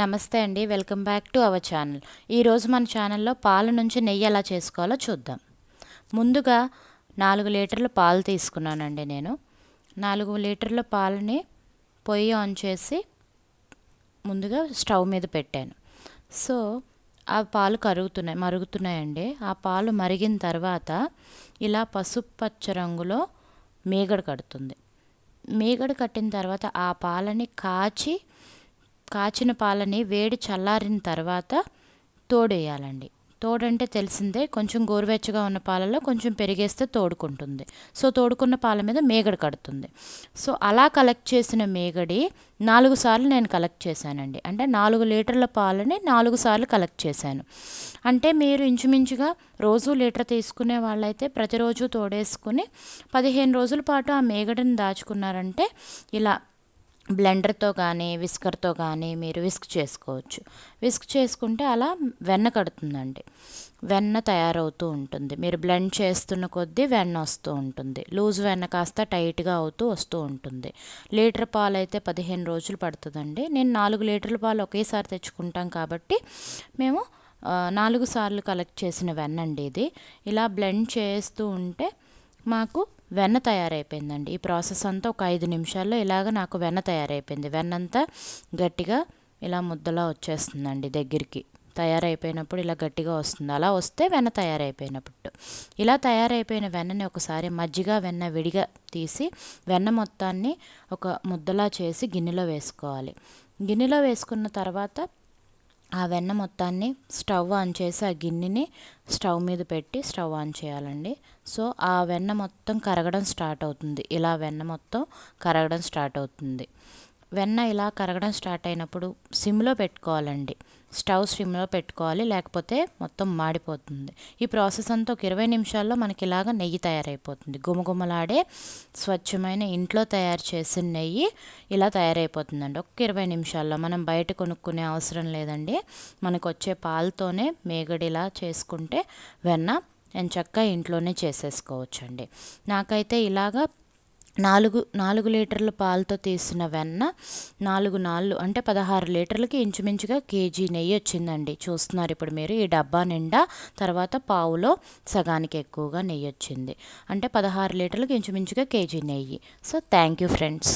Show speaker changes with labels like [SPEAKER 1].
[SPEAKER 1] నమస్తే అండి welcome back to our channel ఈరోజు మన ఛానల్లో పాలు నుంచి నెయ్యి ఎలా చేసుకోవాలో చూద్దాం ముందుగా నాలుగు లీటర్ల పాలు తీసుకున్నానండి నేను నాలుగు లీటర్ల పాలని పొయ్యి ఆన్ చేసి ముందుగా స్టవ్ మీద పెట్టాను సో ఆ పాలు కరుగుతున్నాయి మరుగుతున్నాయండి ఆ పాలు మరిగిన తర్వాత ఇలా పసుపు పచ్చ రంగులో మేగడ కడుతుంది మేగడ కట్టిన తర్వాత ఆ పాలని కాచి కాచిన పాలని వేడి చల్లారిన తర్వాత తోడేయాలండి తోడంటే తెలిసిందే కొంచెం గోరువెచ్చగా ఉన్న పాలలో కొంచెం పెరిగేస్తే తోడుకుంటుంది సో తోడుకున్న పాల మీద మేగడి కడుతుంది సో అలా కలెక్ట్ చేసిన మేగడి నాలుగు సార్లు నేను కలెక్ట్ చేశానండి అంటే నాలుగు లీటర్ల పాలని నాలుగు సార్లు కలెక్ట్ చేశాను అంటే మీరు ఇంచుమించుగా రోజు లీటర్ తీసుకునే వాళ్ళైతే ప్రతిరోజు తోడేసుకుని పదిహేను రోజుల పాటు ఆ మేగడిని దాచుకున్నారంటే ఇలా బ్లెండర్తో కానీ విస్కర్తో కానీ మీరు విస్క్ చేసుకోవచ్చు విస్క్ చేసుకుంటే అలా వెన్న కడుతుందండి వెన్న తయారవుతూ ఉంటుంది మీరు బ్లెండ్ చేస్తున్న కొద్దీ వెన్న వస్తూ ఉంటుంది లూజ్ వెన్న కాస్త టైట్గా అవుతూ వస్తూ ఉంటుంది లీటర్ పాలు అయితే పదిహేను రోజులు పడుతుందండి నేను నాలుగు లీటర్ల పాలు ఒకేసారి తెచ్చుకుంటాం కాబట్టి మేము నాలుగు సార్లు కలెక్ట్ చేసిన వెన్నండి ఇది ఇలా బ్లెండ్ చేస్తూ ఉంటే మాకు వెన్న తయారైపోయిందండి ఈ ప్రాసెస్ అంతా ఒక ఐదు నిమిషాల్లో ఇలాగ నాకు వెన్న తయారైపోయింది వెన్నంతా గట్టిగా ఇలా ముద్దలా వచ్చేస్తుందండి దగ్గరికి తయారైపోయినప్పుడు ఇలా గట్టిగా వస్తుంది అలా వస్తే వెన్న తయారైపోయినప్పుడు ఇలా తయారైపోయిన వెన్నని ఒకసారి మజ్జిగ వెన్న విడిగా తీసి వెన్న మొత్తాన్ని ఒక ముద్దలా చేసి గిన్నెలో వేసుకోవాలి గిన్నెలో వేసుకున్న తర్వాత ఆ వెన్న మొత్తాన్ని స్టవ్ ఆన్ చేసి ఆ గిన్నెని స్టవ్ మీద పెట్టి స్టవ్ ఆన్ చేయాలండి సో ఆ వెన్న మొత్తం కరగడం స్టార్ట్ అవుతుంది ఇలా వెన్న మొత్తం కరగడం స్టార్ట్ అవుతుంది వెన్న ఇలా కరగడం స్టార్ట్ అయినప్పుడు సిమ్లో పెట్టుకోవాలండి స్టవ్ సిమ్లో పెట్టుకోవాలి లేకపోతే మొత్తం మాడిపోతుంది ఈ ప్రాసెస్ అంతా ఒక ఇరవై నిమిషాల్లో మనకి ఇలాగ నెయ్యి తయారైపోతుంది గుమగుమలాడే స్వచ్ఛమైన ఇంట్లో తయారు చేసిన నెయ్యి ఇలా తయారైపోతుందండి ఒక ఇరవై నిమిషాల్లో మనం బయట కొనుక్కునే అవసరం లేదండి మనకు వచ్చే పాలతోనే మేగడిలా చేసుకుంటే వెన్న నేను చక్కగా ఇంట్లోనే చేసేసుకోవచ్చండి నాకైతే ఇలాగా నాలుగు నాలుగు లీటర్ల పాలతో తీసిన వెన్న నాలుగు నాళ్ళు అంటే పదహారు లీటర్లకి ఇంచుమించుగా కేజీ నెయ్యి వచ్చిందండి చూస్తున్నారు ఇప్పుడు మీరు ఈ డబ్బా నిండా తర్వాత పావులో సగానికి ఎక్కువగా నెయ్యి వచ్చింది అంటే పదహారు లీటర్లకి ఇంచుమించుగా కేజీ నెయ్యి సో థ్యాంక్ యూ ఫ్రెండ్స్